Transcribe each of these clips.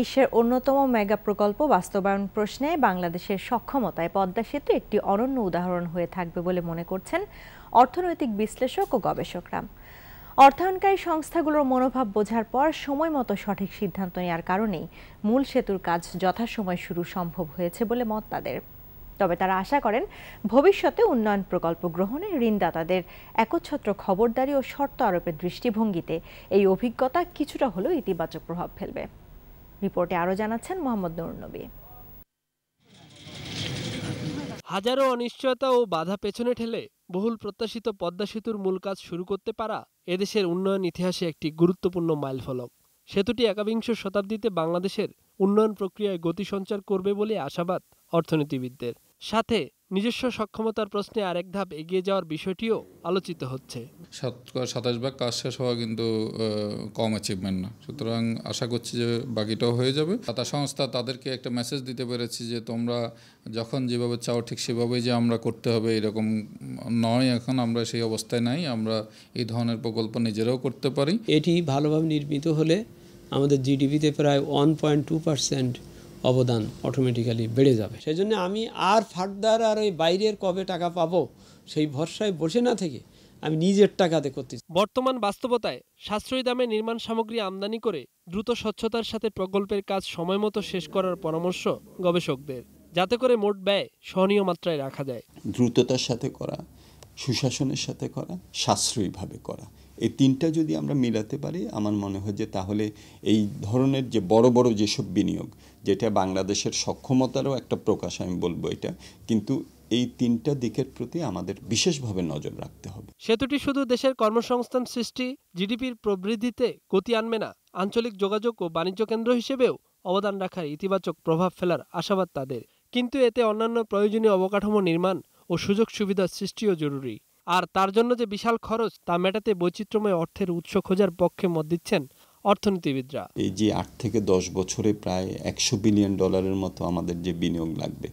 বিশ্বের অন্যতম মেগা প্রকল্প বাস্তবায়ন প্রশ্নে বাংলাদেশের সক্ষমতায় পদ্মা সেতু একটি অনন্য উদাহরণ হয়ে থাকবে বলে মনে করছেন অর্থনৈতিক বিশ্লেষক ও গবেষকরা অর্থায়নকারী সংস্থাগুলোর মনোভাব বোঝার পর সময় মতো সঠিক সিদ্ধান্ত নেওয়ার কারণেই মূল সেতুর কাজ যথাসময় শুরু সম্ভব হয়েছে বলে মত তাদের তবে তারা আশা করেন ভবিষ্যতে উন্নয়ন প্রকল্প গ্রহণে ঋণদাতাদের একচ্ছত্র খবরদারি ও শর্ত আরোপের দৃষ্টিভঙ্গিতে এই অভিজ্ঞতা কিছুটা হলেও ইতিবাচক প্রভাব ফেলবে রিপোর্টে আরো জানাচ্ছেন মোহাম্মদ নবী হাজারো অনিশ্চয়তা ও বাধা পেছনে ঠেলে বহুল প্রত্যাশিত পদ্মা সেতুর মূল কাজ শুরু করতে পারা এদেশের উন্নয়ন ইতিহাসে একটি গুরুত্বপূর্ণ মাইলফলক সেতুটি একাবিংশ শতাব্দীতে বাংলাদেশের উন্নয়ন প্রক্রিয়ায় গতি সঞ্চার করবে বলে আশাবাদ অর্থনীতিবিদদের সাথে নিজস্ব সক্ষমতার প্রশ্নে আরেক ধাপ এগিয়ে যাওয়ার বিষয়টিও আলোচিত হচ্ছে সাতাশ ভাগ কাজ শেষ হওয়া কিন্তু কম অ্যাচিভমেন্ট না সুতরাং আশা করছি যে বাকিটাও হয়ে যাবে তাতা সংস্থা তাদেরকে একটা মেসেজ দিতে পেরেছি যে তোমরা যখন যেভাবে চাও ঠিক সেভাবেই যে আমরা করতে হবে এরকম নয় এখন আমরা সেই অবস্থায় নাই আমরা এই ধরনের প্রকল্প নিজেরাও করতে পারি এটি ভালোভাবে নির্মিত হলে আমাদের জিডিপিতে প্রায় ওয়ান পয়েন্ট টু পার্সেন্ট অবদান অটোমেটিক্যালি বেড়ে যাবে সেই জন্য আমি আর ফার্দার আর ওই বাইরের কবে টাকা পাবো সেই ভরসায় বসে না থেকে আমি নিজের টাকাতে করতেছি বর্তমান বাস্তবতায় সাশ্রয়ী দামে নির্মাণ সামগ্রী আমদানি করে দ্রুত স্বচ্ছতার সাথে প্রকল্পের কাজ সময়মতো শেষ করার পরামর্শ গবেষকদের যাতে করে মোট ব্যয় সহনীয় মাত্রায় রাখা যায় দ্রুততার সাথে করা সুশাসনের সাথে করা সাশ্রয়ীভাবে করা এই তিনটা যদি আমরা মিলাতে পারি আমার মনে হয় যে তাহলে এই ধরনের যে বড় বড় যেসব বিনিয়োগ যেটা বাংলাদেশের সক্ষমতারও একটা প্রকাশ আমি বলবো এটা কিন্তু এই তিনটা দিকের প্রতি আমাদের বিশেষভাবে নজর রাখতে হবে সেতুটি শুধু দেশের কর্মসংস্থান সৃষ্টি জিডিপির প্রবৃদ্ধিতে গতি আনবে না আঞ্চলিক যোগাযোগ ও বাণিজ্য কেন্দ্র হিসেবেও অবদান রাখার ইতিবাচক প্রভাব ফেলার আশাবাদ তাদের কিন্তু এতে অন্যান্য প্রয়োজনীয় অবকাঠামো নির্মাণ ও সুযোগ সুবিধা সৃষ্টিও জরুরি আর তার জন্য যে বিশাল খরচ তা মেটাতে বৈচিত্র্যময় অর্থের উৎস খোঁজার পক্ষে মত দিচ্ছেন অর্থনীতিবিদরা এই যে আট থেকে দশ বছরে প্রায় একশো বিলিয়ন ডলারের মতো আমাদের যে বিনিয়োগ লাগবে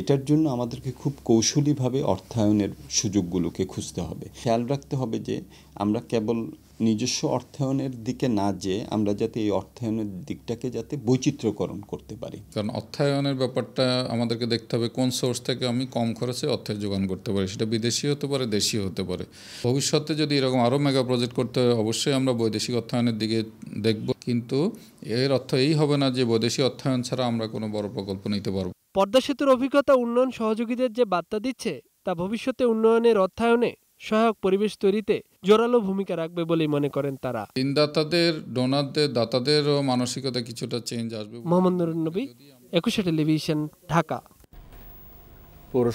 এটার জন্য আমাদেরকে খুব কৌশলীভাবে অর্থায়নের সুযোগগুলোকে খুঁজতে হবে খেয়াল রাখতে হবে যে আমরা কেবল নিজস্ব অর্থায়নের দিকে না যে আমরা যাতে এই অর্থায়নের দিকটাকে যাতে বৈচিত্র্যকরণ করতে পারি কারণ অর্থায়নের ব্যাপারটা আমাদেরকে দেখতে হবে কোন সোর্স থেকে আমি কম খরচে অর্থের যোগান করতে পারি সেটা বিদেশি হতে পারে দেশি হতে পারে ভবিষ্যতে যদি এরকম আরও মেগা প্রজেক্ট করতে হয় অবশ্যই আমরা বৈদেশিক অর্থায়নের দিকে দেখব কিন্তু এর অর্থ এই হবে না যে বৈদেশিক অর্থায়ন ছাড়া আমরা কোনো বড় প্রকল্প নিতে পারব পদ্মা সেতুর অভিজ্ঞতা উন্নয়ন সহযোগীদের যে বার্তা দিচ্ছে তা ভবিষ্যতে উন্নয়নের অর্থায়নে সহায়ক পরিবেশ তৈরিতে জোরালো ভূমিকা রাখবে বলেই মনে করেন তারা ঋণদাতাদের ডোনারদের ও মানসিকতা কিছুটা চেঞ্জ আসবে মোহাম্মদ নবী একুশে টেলিভিশন ঢাকা